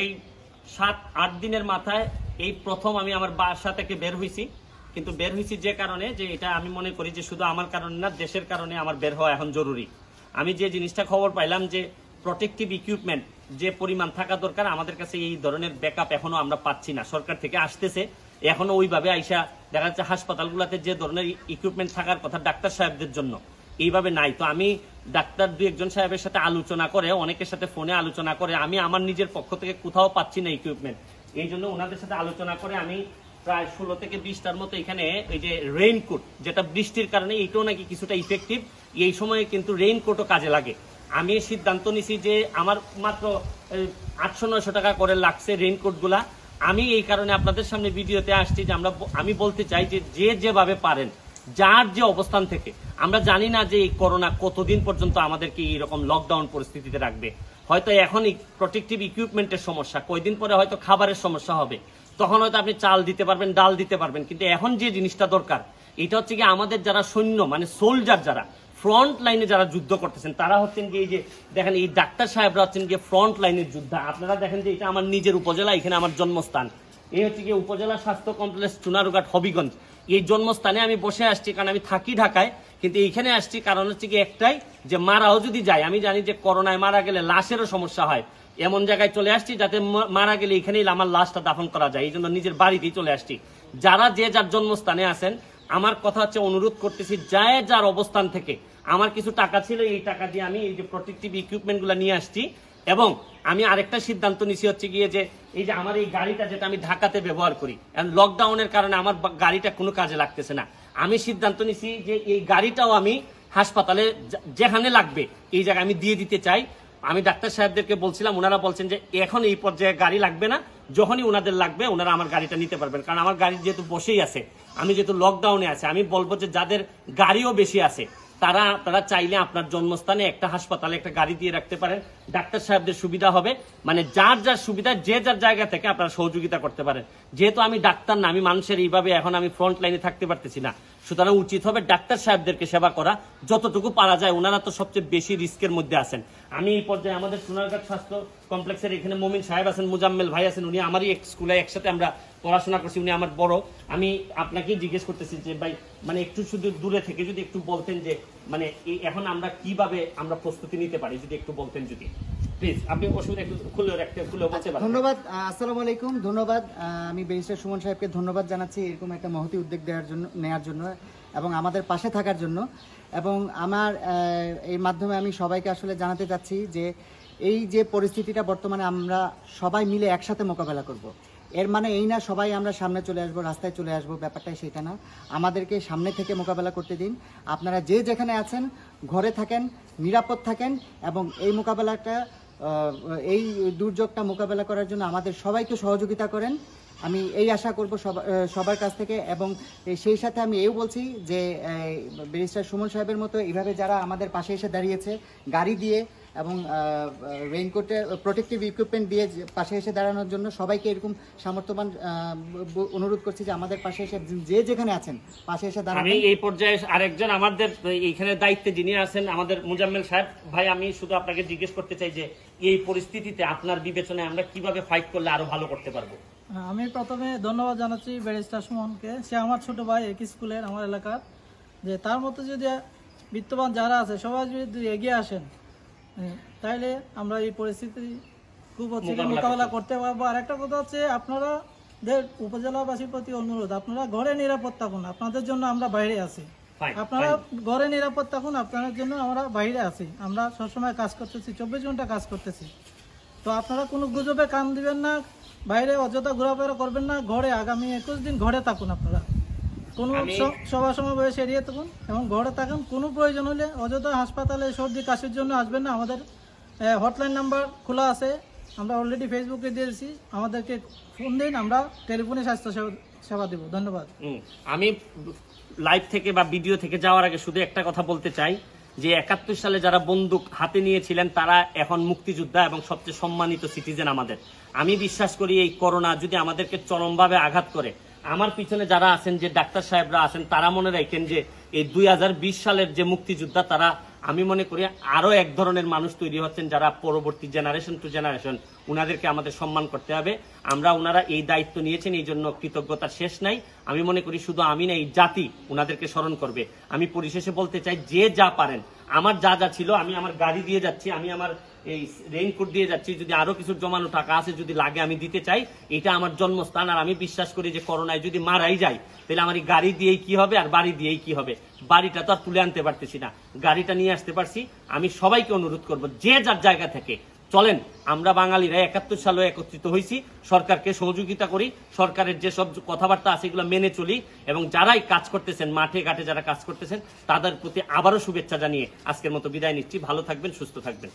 এই সাত আট দিনের মাথায় এই প্রথম আমি আমার বাসা থেকে বের হয়েছি কিন্তু বের হয়েছি যে কারণে যে এটা আমি মনে করি যে শুধু আমার কারণে না দেশের কারণে আমার বের হওয়া এখন জরুরি আমি যে জিনিসটা খবর পাইলাম যে প্রোটেকটিভ ইকুইপমেন্ট যে পরিমাণ থাকা দরকার আমাদের কাছে এই ধরনের ব্যাকআপ এখনো আমরা পাচ্ছি না সরকার থেকে আসতেছে এখনো ওইভাবে আইসা দেখা যাচ্ছে হাসপাতালগুলোতে যে ধরনের ইকুইপমেন্ট থাকার কথা ডাক্তার সাহেবদের জন্য এইভাবে নাই তো আমি ডাক্তার দু একজন সাহেবের সাথে আলোচনা করে অনেকের সাথে ফোনে আলোচনা করে আমি আমার নিজের পক্ষ থেকে কোথাও পাচ্ছি না ইকুইপমেন্ট এই জন্য ওনাদের সাথে আলোচনা করে আমি প্রায় ষোলো থেকে বিশটার মতো এখানে এই যে রেইনকোট যেটা বৃষ্টির কারণে এটাও নাকি কিছুটা ইফেক্টিভ এই সময়ে কিন্তু রেইনকোটও কাজে লাগে আমি সিদ্ধান্ত নিছি যে আমার মাত্র আটশো নয়শো টাকা করে লাগছে রেইনকোটগুলা আমি এই কারণে আপনাদের সামনে ভিডিওতে আসছি যে আমরা আমি বলতে চাই যে যে যেভাবে পারেন যার যে অবস্থান থেকে আমরা জানি না যে এই করোনা কতদিন পর্যন্ত আমাদেরকে এইরকম লকডাউন পরিস্থিতিতে রাখবে হয়তো এখন প্রোটেকটিভ ইকুইপমেন্টের সমস্যা কয়দিন পরে হয়তো খাবারের সমস্যা হবে তখন হয়তো আপনি চাল দিতে পারবেন ডাল দিতে পারবেন কিন্তু এখন যে জিনিসটা দরকার এটা হচ্ছে কি আমাদের যারা সৈন্য মানে সোলজার যারা ফ্রন্ট লাইনে যারা যুদ্ধ করতেছেন তারা হচ্ছেন গিয়ে এই যে দেখেন এই ডাক্তার সাহেবরা হচ্ছেন গিয়ে ফ্রন্ট লাইনের যুদ্ধ আপনারা দেখেন যে এটা আমার নিজের উপজেলা এখানে আমার জন্মস্থান এই হচ্ছে গিয়ে উপজেলা স্বাস্থ্য কমপ্লেক্স চুনারুঘাট হবিগঞ্জ এই জন্মস্থানে আমি বসে আসছি কারণ আমি থাকি ঢাকায় কিন্তু এইখানে আসছি কারণ হচ্ছে কি একটাই যে মারাও যদি যায় আমি জানি যে করোনায় মারা গেলে লাশেরও সমস্যা হয় এমন জায়গায় চলে আসছি যাতে মারা গেলে এখানেই আমার লাশটা দাফন করা যায় এই জন্য নিজের বাড়িতেই চলে আসছি যারা যে যার জন্মস্থানে আছেন আমার কথা হচ্ছে অনুরোধ করতেছি যায় যার অবস্থান থেকে আমার কিছু টাকা ছিল এই টাকা দিয়ে আমি এই যে প্রোটেকটিভ ইকুইপমেন্টগুলো নিয়ে আসছি এবং আমি আরেকটা সিদ্ধান্ত নিছি হচ্ছে গিয়ে যে এই যে আমার এই গাড়িটা যেটা আমি ঢাকাতে ব্যবহার করি কারণ লকডাউনের কারণে আমার গাড়িটা কোনো কাজে লাগতেছে না আমি সিদ্ধান্ত নিছি যে এই গাড়িটাও আমি হাসপাতালে যেখানে লাগবে এই জায়গায় আমি দিয়ে দিতে চাই আমি ডাক্তার সাহেবদেরকে বলছিলাম ওনারা বলছেন যে এখন এই পর্যায়ে গাড়ি লাগবে না যখনই ওনাদের লাগবে ওনারা আমার গাড়িটা নিতে পারবেন কারণ আমার গাড়ি যেহেতু বসেই আছে আমি যেহেতু লকডাউনে আছে আমি বলবো যে যাদের গাড়িও বেশি আছে তারা তারা চাইলে আপনার জন্মস্থানে একটা হাসপাতালে একটা গাড়ি দিয়ে রাখতে পারেন ডাক্তার সাহেবদের সুবিধা হবে মানে যার যার সুবিধা যে যার জায়গা থেকে আপনারা সহযোগিতা করতে পারেন যেহেতু আমি ডাক্তার না আমি মানুষের এইভাবে এখন আমি ফ্রন্ট লাইনে থাকতে পারতেছি না সুতরাং উচিত হবে ডাক্তার সাহেবদেরকে সেবা করা যতটুকু পারা যায় ওনারা তো সবচেয়ে বেশি রিস্কের মধ্যে আছেন আমি এই পর্যায়ে আমাদের সোনারঘাট স্বাস্থ্য কমপ্লেক্সের এখানে মোমিন সাহেব আছেন মুজাম্মেল ভাই আছেন উনি আমারই এক স্কুলে একসাথে আমরা পড়াশোনা করছি উনি আমার বড় আমি আপনাকে জিজ্ঞেস করতেছি যে ভাই মানে একটু শুধু দূরে থেকে যদি একটু বলতেন যে মানে এখন আমরা কিভাবে আমরা প্রস্তুতি নিতে পারি যদি একটু বলতেন যদি ধন্যবাদ আসসালামু আলাইকুম ধন্যবাদ আমি সুমন সাহেবকে ধন্যবাদ জানাচ্ছি এরকম একটা মহতি উদ্যোগ দেওয়ার জন্য নেওয়ার জন্য এবং আমাদের পাশে থাকার জন্য এবং আমার মাধ্যমে আমি সবাইকে আসলে জানাতে চাচ্ছি যে এই যে পরিস্থিতিটা বর্তমানে আমরা সবাই মিলে একসাথে মোকাবেলা করব। এর মানে এই না সবাই আমরা সামনে চলে আসব রাস্তায় চলে আসব ব্যাপারটাই সেটা না আমাদেরকে সামনে থেকে মোকাবেলা করতে দিন আপনারা যে যেখানে আছেন ঘরে থাকেন নিরাপদ থাকেন এবং এই মোকাবেলাটা এই দুর্যোগটা মোকাবেলা করার জন্য আমাদের সবাইকে সহযোগিতা করেন আমি এই আশা করব সবার কাছ থেকে এবং সেই সাথে আমি এও বলছি যে ব্যারিস্টার সুমন সাহেবের মতো এইভাবে যারা আমাদের পাশে এসে দাঁড়িয়েছে গাড়ি দিয়ে এবং রেইনকোটে প্রোটেক্টিভ ইকুইপমেন্ট দিয়ে পাশে এসে দাঁড়ানোর জন্য সবাইকে এরকম সামর্থ্যবান অনুরোধ করছি যে আমাদের পাশে এসে যে যেখানে আছেন পাশে এসে দাঁড়ান আমি এই পর্যায়ে আরেকজন আমাদের এইখানে দায়িত্বে যিনি আছেন আমাদের মুজাম্মেল সাহেব ভাই আমি শুধু আপনাকে জিজ্ঞেস করতে চাই যে এই পরিস্থিতিতে আপনার বিবেচনায় আমরা কিভাবে ফাইট করলে আরো ভালো করতে পারবো হ্যাঁ, আমি প্রথমে ধন্যবাদ জানাচ্ছি ব্যারিস্টার সুমনকে সে আমার ছোট ভাই এক স্কুলের আমার এলাকার যে তার মতো যদি বিত্তবান যারা আছে সবাই যদি এগিয়ে আসেন হ্যাঁ, তাইলে আমরা এই পরিস্থিতি খুব হচ্ছে মোকাবেলা করতে পারবো আর একটা কথা হচ্ছে আপনারা উপজেলাবাসীর প্রতি অনুরোধ আপনারা ঘরে নিরাপত্তা কোন আপনাদের জন্য আমরা বাইরে আছি আপনারা ঘরে নিরাপত্তা কোন আপনাদের জন্য আমরা বাইরে আছি আমরা সবসময় কাজ করতেছি চব্বিশ ঘন্টা কাজ করতেছি তো আপনারা কোনো গুজবে কান দিবেন না বাইরে অযথা ঘোরাফেরা করবেন না ঘরে আগামী একুশ দিন ঘরে থাকুন আপনারা কোনো সভা সমাবেশ এড়িয়ে থাকুন এবং ঘরে থাকুন কোনো প্রয়োজন হলে অযথা হাসপাতালে সর্দি কাশির জন্য আসবেন না আমাদের হটলাইন নাম্বার খোলা আছে আমরা অলরেডি ফেসবুকে দিয়েছি আমাদেরকে ফোন দিন আমরা টেলিফোনে স্বাস্থ্য সেবা সেবা দেব ধন্যবাদ আমি লাইভ থেকে বা ভিডিও থেকে যাওয়ার আগে শুধু একটা কথা বলতে চাই যে একাত্তর সালে যারা বন্দুক হাতে নিয়েছিলেন তারা এখন মুক্তিযোদ্ধা এবং সবচেয়ে সম্মানিত সিটিজেন আমাদের আমি বিশ্বাস করি এই করোনা যদি আমাদেরকে চরমভাবে আঘাত করে আমার পিছনে যারা আছেন যে ডাক্তার সাহেবরা আছেন তারা মনে রাখেন যে এই দুই সালের যে মুক্তিযোদ্ধা তারা আমি মনে করি আরও এক ধরনের মানুষ তৈরি হচ্ছেন যারা পরবর্তী জেনারেশন টু জেনারেশন ওনাদেরকে আমাদের সম্মান করতে হবে আমরা ওনারা এই দায়িত্ব নিয়েছেন এই জন্য কৃতজ্ঞতার শেষ নাই আমি মনে করি শুধু আমি না এই জাতি ওনাদেরকে স্মরণ করবে আমি পরিশেষে বলতে চাই যে যা পারেন আমার যা যা ছিল আমি আমার গাড়ি দিয়ে যাচ্ছি আমি আমার এই রেইনকোট দিয়ে যাচ্ছি যদি আরো কিছু জমানো টাকা আছে যদি লাগে আমি দিতে চাই এটা আমার জন্মস্থান আর আমি বিশ্বাস করি যে করোনায় যদি মারাই যাই তাহলে আমার এই গাড়ি দিয়েই কি হবে আর বাড়ি দিয়েই কি হবে বাড়িটা তো আর তুলে আনতে পারতেছি না গাড়িটা নিয়ে আসতে পারছি আমি সবাইকে অনুরোধ করব যে যার জায়গা থেকে চলেন আমরা বাঙালিরা একাত্তর সালে একত্রিত হয়েছি সরকারকে সহযোগিতা করি সরকারের যে সব কথাবার্তা আছে এগুলো মেনে চলি এবং যারাই কাজ করতেছেন মাঠে ঘাটে যারা কাজ করতেছেন তাদের প্রতি আবারও শুভেচ্ছা জানিয়ে আজকের মতো বিদায় নিচ্ছি ভালো থাকবেন সুস্থ থাকবেন